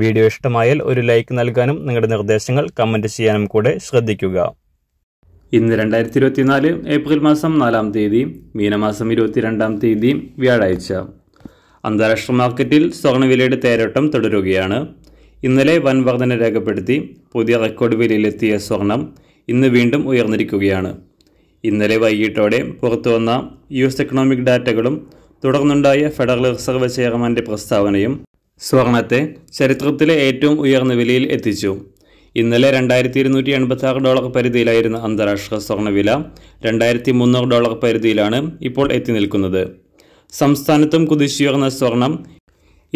video ഇഷ്ടമായാൽ ഒരു like നൽകാനും നിങ്ങളുടെ നിർദ്ദേശങ്ങൾ കമന്റ് ചെയ്യാനും കൂടെ ശ്രദ്ധിക്കുക ഇന്ന് രണ്ടായിരത്തി ഇരുപത്തിനാല് ഏപ്രിൽ മാസം നാലാം തീയതി മീനമാസം ഇരുപത്തിരണ്ടാം തീയതി വ്യാഴാഴ്ച അന്താരാഷ്ട്ര മാർക്കറ്റിൽ സ്വർണ്ണവിലയുടെ തേരോട്ടം തുടരുകയാണ് ഇന്നലെ വൻ വർധന രേഖപ്പെടുത്തി പുതിയ റെക്കോർഡ് വിലയിലെത്തിയ സ്വർണം ഇന്ന് വീണ്ടും ഉയർന്നിരിക്കുകയാണ് ഇന്നലെ വൈകിട്ടോടെ പുറത്തുവന്ന യു എസ് എക്കണോമിക് ഡാറ്റകളും തുടർന്നുണ്ടായ ഫെഡറൽ റിസർവ് ചെയർമാൻ്റെ പ്രസ്താവനയും സ്വർണത്തെ ചരിത്രത്തിലെ ഏറ്റവും ഉയർന്ന വിലയിൽ എത്തിച്ചു ഇന്നലെ രണ്ടായിരത്തി ഇരുന്നൂറ്റി എൺപത്തി ആറ് ഡോളർ പരിധിയിലായിരുന്ന അന്താരാഷ്ട്ര സ്വർണ്ണവില രണ്ടായിരത്തി മുന്നൂറ് ഡോളർ പരിധിയിലാണ് ഇപ്പോൾ എത്തി നിൽക്കുന്നത് സംസ്ഥാനത്തും കുതിച്ചുയർന്ന സ്വർണം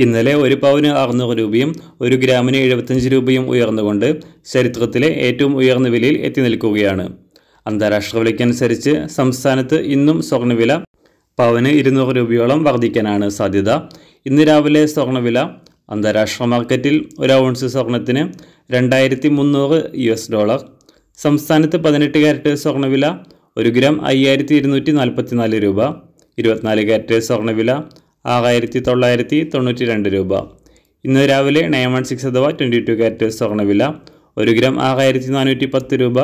ഇന്നലെ ഒരു പവന് അറുന്നൂറ് രൂപയും ഒരു ഗ്രാമിന് എഴുപത്തഞ്ച് രൂപയും ഉയർന്നുകൊണ്ട് ചരിത്രത്തിലെ ഏറ്റവും ഉയർന്ന വിലയിൽ എത്തി നിൽക്കുകയാണ് അന്താരാഷ്ട്ര വിലയ്ക്കനുസരിച്ച് സംസ്ഥാനത്ത് ഇന്നും സ്വർണ്ണവില പവന് ഇരുന്നൂറ് രൂപയോളം വർദ്ധിക്കാനാണ് സാധ്യത ഇന്ന് രാവിലെ സ്വർണ്ണവില അന്താരാഷ്ട്ര മാർക്കറ്റിൽ ഒരു ഔൺസ് സ്വർണത്തിന് രണ്ടായിരത്തി മുന്നൂറ് യു എസ് ഡോളർ സംസ്ഥാനത്ത് പതിനെട്ട് ക്യാരറ്റ് സ്വർണ്ണവില ഒരു ഗ്രാം അയ്യായിരത്തി ഇരുന്നൂറ്റി നാൽപ്പത്തിനാല് രൂപ ഇരുപത്തിനാല് ക്യാരറ്റ് സ്വർണ്ണവില ആറായിരത്തി തൊള്ളായിരത്തി തൊണ്ണൂറ്റി രണ്ട് രൂപ ഇന്ന് രാവിലെ നയൻ വൺ സിക്സ് അഥവാ ട്വൻറ്റി ടു ക്യാരറ്റ് സ്വർണ്ണവില ഒരു ഗ്രാം ആറായിരത്തി നാനൂറ്റി പത്ത് രൂപ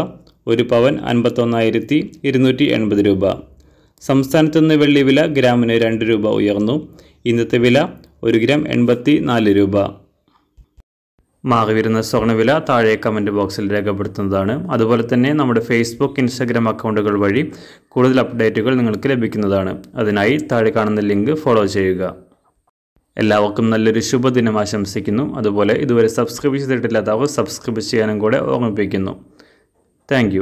ഒരു പവൻ അൻപത്തൊന്നായിരത്തി ഇരുന്നൂറ്റി എൺപത് രൂപ നിന്ന് വെള്ളി വില ഗ്രാമിന് രണ്ട് രൂപ ഉയർന്നു ഇന്നത്തെ വില ഒരു ഗ്രാം എൺപത്തി നാല് രൂപ മാറി വരുന്ന സ്വർണ്ണവില താഴെ കമൻറ്റ് ബോക്സിൽ രേഖപ്പെടുത്തുന്നതാണ് അതുപോലെ തന്നെ നമ്മുടെ ഫേസ്ബുക്ക് ഇൻസ്റ്റാഗ്രാം അക്കൗണ്ടുകൾ വഴി കൂടുതൽ അപ്ഡേറ്റുകൾ നിങ്ങൾക്ക് ലഭിക്കുന്നതാണ് അതിനായി താഴെ കാണുന്ന ലിങ്ക് ഫോളോ ചെയ്യുക എല്ലാവർക്കും നല്ലൊരു ശുഭദിനം ആശംസിക്കുന്നു അതുപോലെ ഇതുവരെ സബ്സ്ക്രൈബ് ചെയ്തിട്ടില്ലാത്തവർ സബ്സ്ക്രൈബ് ചെയ്യാനും കൂടെ ഓർമ്മിപ്പിക്കുന്നു താങ്ക്